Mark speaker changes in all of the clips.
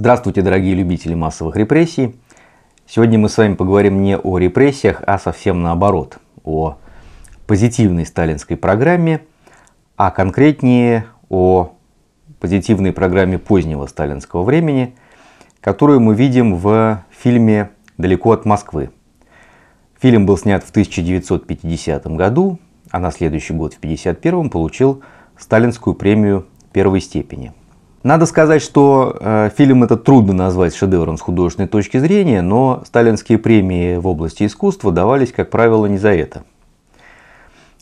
Speaker 1: Здравствуйте, дорогие любители массовых репрессий. Сегодня мы с вами поговорим не о репрессиях, а совсем наоборот, о позитивной сталинской программе, а конкретнее о позитивной программе позднего сталинского времени, которую мы видим в фильме «Далеко от Москвы». Фильм был снят в 1950 году, а на следующий год, в 1951, получил сталинскую премию первой степени – надо сказать, что э, фильм этот трудно назвать шедевром с художественной точки зрения, но сталинские премии в области искусства давались, как правило, не за это.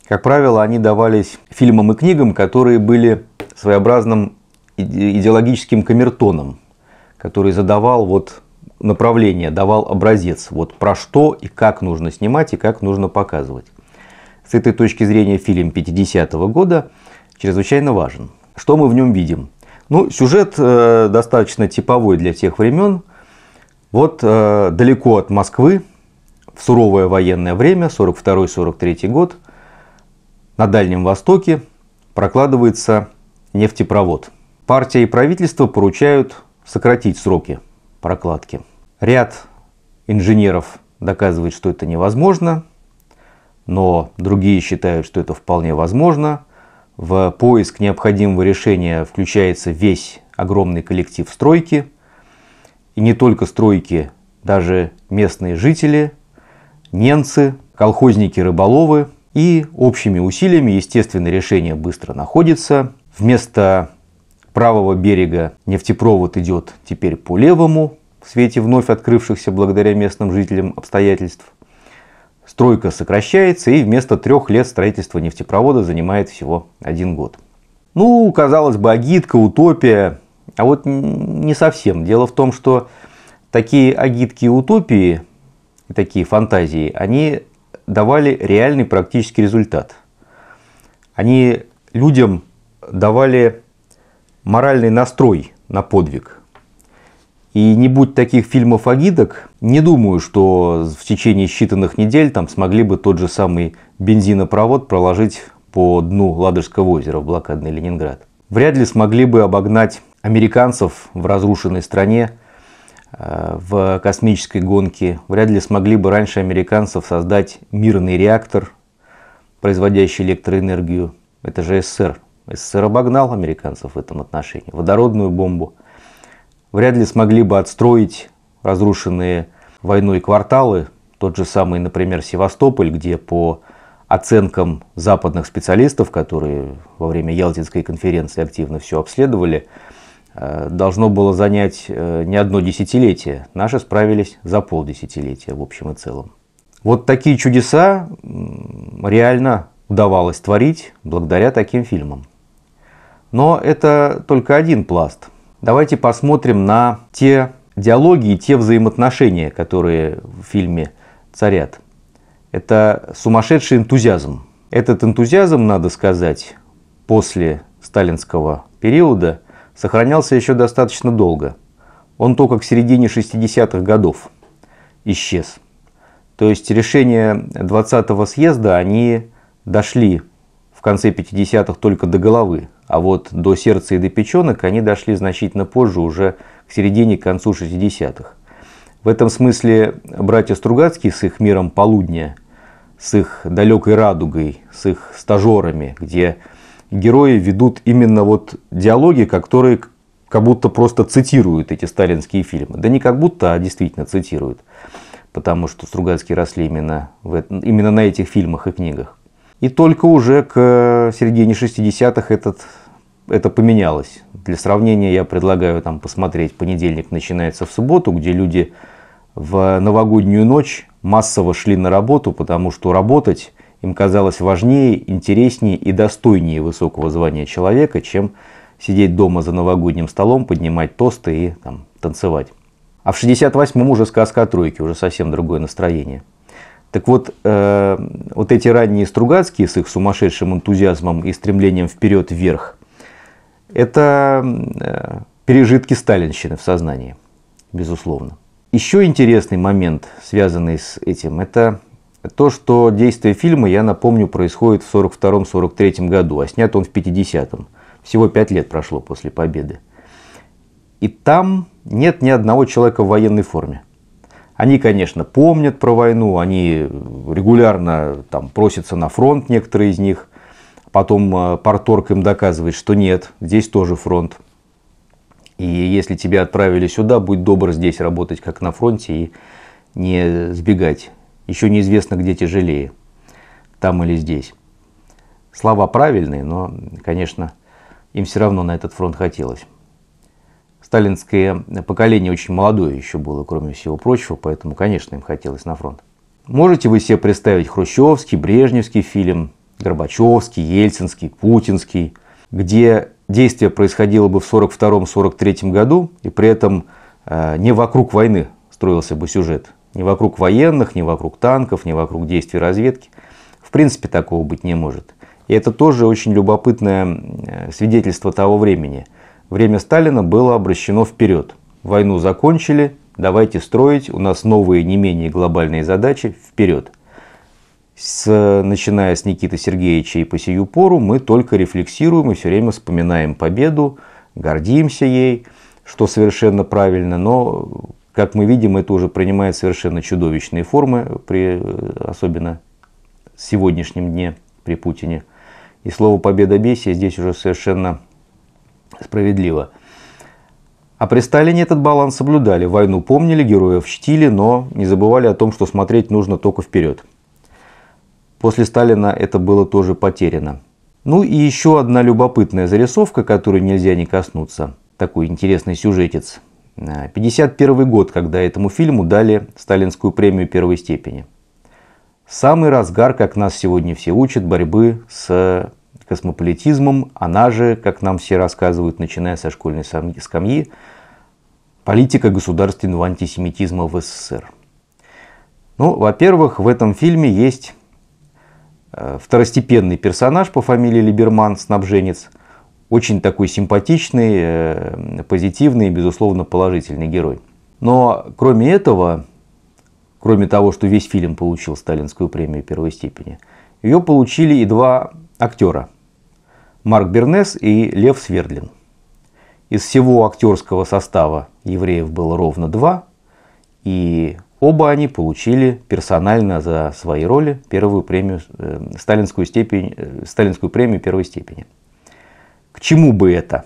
Speaker 1: Как правило, они давались фильмам и книгам, которые были своеобразным идеологическим камертоном, который задавал вот направление, давал образец, вот про что и как нужно снимать и как нужно показывать. С этой точки зрения фильм 50-го года чрезвычайно важен. Что мы в нем видим? Ну, сюжет э, достаточно типовой для тех времен. Вот э, далеко от Москвы, в суровое военное время, 42-43 год, на Дальнем Востоке прокладывается нефтепровод. Партия и правительство поручают сократить сроки прокладки. Ряд инженеров доказывает, что это невозможно, но другие считают, что это вполне возможно. В поиск необходимого решения включается весь огромный коллектив стройки. И не только стройки, даже местные жители, немцы, колхозники-рыболовы. И общими усилиями, естественно, решение быстро находится. Вместо правого берега нефтепровод идет теперь по левому, в свете вновь открывшихся благодаря местным жителям обстоятельств. Стройка сокращается и вместо трех лет строительство нефтепровода занимает всего один год. Ну, казалось бы, агитка, утопия. А вот не совсем. Дело в том, что такие агитки и утопии, такие фантазии, они давали реальный практический результат. Они людям давали моральный настрой на подвиг – и не будь таких фильмов-агидок, не думаю, что в течение считанных недель там смогли бы тот же самый бензинопровод проложить по дну Ладожского озера в блокадный Ленинград. Вряд ли смогли бы обогнать американцев в разрушенной стране э, в космической гонке. Вряд ли смогли бы раньше американцев создать мирный реактор, производящий электроэнергию. Это же СССР. СССР обогнал американцев в этом отношении. Водородную бомбу – вряд ли смогли бы отстроить разрушенные войной кварталы, тот же самый, например, Севастополь, где по оценкам западных специалистов, которые во время Ялтинской конференции активно все обследовали, э, должно было занять э, не одно десятилетие. Наши справились за полдесятилетия в общем и целом. Вот такие чудеса реально удавалось творить благодаря таким фильмам. Но это только один пласт – Давайте посмотрим на те диалоги и те взаимоотношения, которые в фильме царят. Это сумасшедший энтузиазм. Этот энтузиазм, надо сказать, после сталинского периода сохранялся еще достаточно долго. Он только к середине 60-х годов исчез. То есть решения 20-го съезда, они дошли в конце 50-х только до головы а вот до сердца и до печенок они дошли значительно позже, уже к середине к концу 60-х. В этом смысле братья Стругацкие с их миром полудня, с их далекой радугой, с их стажерами, где герои ведут именно вот диалоги, которые как будто просто цитируют эти сталинские фильмы. Да не как будто, а действительно цитируют. Потому что Стругацкие росли именно, в, именно на этих фильмах и книгах. И только уже к э, середине 60-х этот это поменялось. Для сравнения я предлагаю там посмотреть, понедельник начинается в субботу, где люди в новогоднюю ночь массово шли на работу, потому что работать им казалось важнее, интереснее и достойнее высокого звания человека, чем сидеть дома за новогодним столом, поднимать тосты и там, танцевать. А в 68-м уже сказка о тройке, уже совсем другое настроение. Так вот, э, вот эти ранние Стругацкие с их сумасшедшим энтузиазмом и стремлением вперед-вверх это э, пережитки сталинщины в сознании, безусловно. Еще интересный момент, связанный с этим, это то, что действие фильма, я напомню, происходит в 1942-1943 году, а снят он в 50-м. Всего пять лет прошло после победы. И там нет ни одного человека в военной форме. Они, конечно, помнят про войну, они регулярно там просятся на фронт, некоторые из них. Потом э, парторг им доказывает, что нет, здесь тоже фронт. И если тебя отправили сюда, будь добр здесь работать, как на фронте, и не сбегать. Еще неизвестно, где тяжелее, там или здесь. Слова правильные, но, конечно, им все равно на этот фронт хотелось. Сталинское поколение очень молодое еще было, кроме всего прочего, поэтому, конечно, им хотелось на фронт. Можете вы себе представить хрущевский, брежневский фильм, Горбачевский, Ельцинский, Путинский, где действие происходило бы в 1942-1943 году, и при этом э, не вокруг войны строился бы сюжет. Не вокруг военных, не вокруг танков, не вокруг действий разведки. В принципе, такого быть не может. И это тоже очень любопытное э, свидетельство того времени. Время Сталина было обращено вперед. Войну закончили, давайте строить, у нас новые не менее глобальные задачи, вперед с, начиная с Никиты Сергеевича и по сию пору, мы только рефлексируем и все время вспоминаем победу, гордимся ей, что совершенно правильно, но, как мы видим, это уже принимает совершенно чудовищные формы, при, особенно сегодняшнем дне при Путине. И слово победа «победобесие» здесь уже совершенно справедливо. А при Сталине этот баланс соблюдали. Войну помнили, героев чтили, но не забывали о том, что смотреть нужно только вперед. После Сталина это было тоже потеряно. Ну и еще одна любопытная зарисовка, которой нельзя не коснуться. Такой интересный сюжетец. 51 э, год, когда этому фильму дали сталинскую премию первой степени. Самый разгар, как нас сегодня все учат, борьбы с космополитизмом, она же, как нам все рассказывают, начиная со школьной скамьи, политика государственного антисемитизма в СССР. Ну, во-первых, в этом фильме есть Э, второстепенный персонаж по фамилии Либерман, снабженец. Очень такой симпатичный, э, позитивный и, безусловно, положительный герой. Но кроме этого, кроме того, что весь фильм получил сталинскую премию первой степени, ее получили и два актера. Марк Бернес и Лев Свердлин. Из всего актерского состава евреев было ровно два, и Оба они получили персонально за свои роли первую премию, э, сталинскую, степень, э, сталинскую премию первой степени. К чему бы это?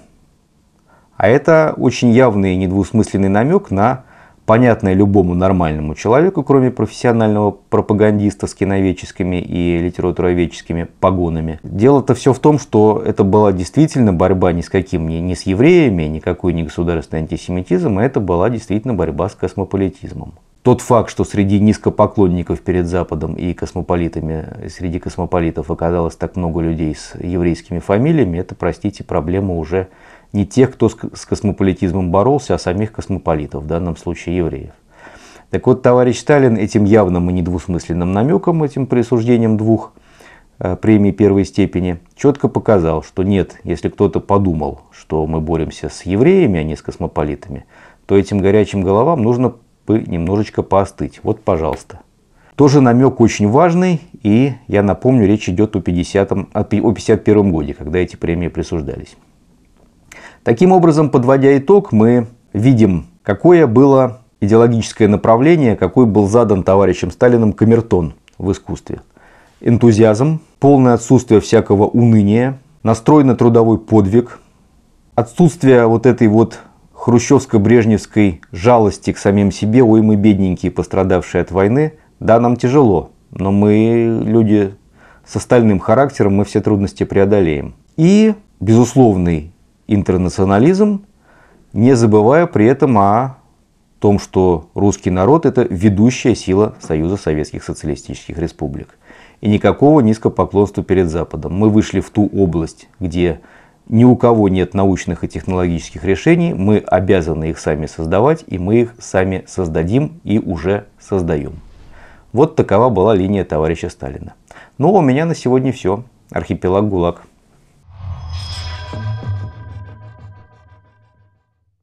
Speaker 1: А это очень явный и недвусмысленный намек на понятное любому нормальному человеку, кроме профессионального пропагандиста с киновеческими и литературоведческими погонами. Дело-то все в том, что это была действительно борьба ни с каким, ни, ни с евреями, никакой не государственный антисемитизм, а это была действительно борьба с космополитизмом тот факт, что среди низкопоклонников перед Западом и космополитами, среди космополитов оказалось так много людей с еврейскими фамилиями, это, простите, проблема уже не тех, кто с космополитизмом боролся, а самих космополитов, в данном случае евреев. Так вот, товарищ Сталин этим явным и недвусмысленным намеком, этим присуждением двух э, премий первой степени, четко показал, что нет, если кто-то подумал, что мы боремся с евреями, а не с космополитами, то этим горячим головам нужно бы немножечко поостыть. Вот, пожалуйста. Тоже намек очень важный, и я напомню, речь идет о, 50 о 51 годе, когда эти премии присуждались. Таким образом, подводя итог, мы видим, какое было идеологическое направление, какой был задан товарищем Сталиным камертон в искусстве. Энтузиазм, полное отсутствие всякого уныния, настрой на трудовой подвиг, отсутствие вот этой вот хрущевско-брежневской жалости к самим себе, ой, мы бедненькие, пострадавшие от войны, да, нам тяжело, но мы люди с остальным характером, мы все трудности преодолеем. И безусловный интернационализм, не забывая при этом о том, что русский народ – это ведущая сила Союза Советских Социалистических Республик. И никакого низкопоклонства перед Западом. Мы вышли в ту область, где ни у кого нет научных и технологических решений, мы обязаны их сами создавать, и мы их сами создадим и уже создаем. Вот такова была линия товарища Сталина. Ну, а у меня на сегодня все. Архипелаг ГУЛАГ.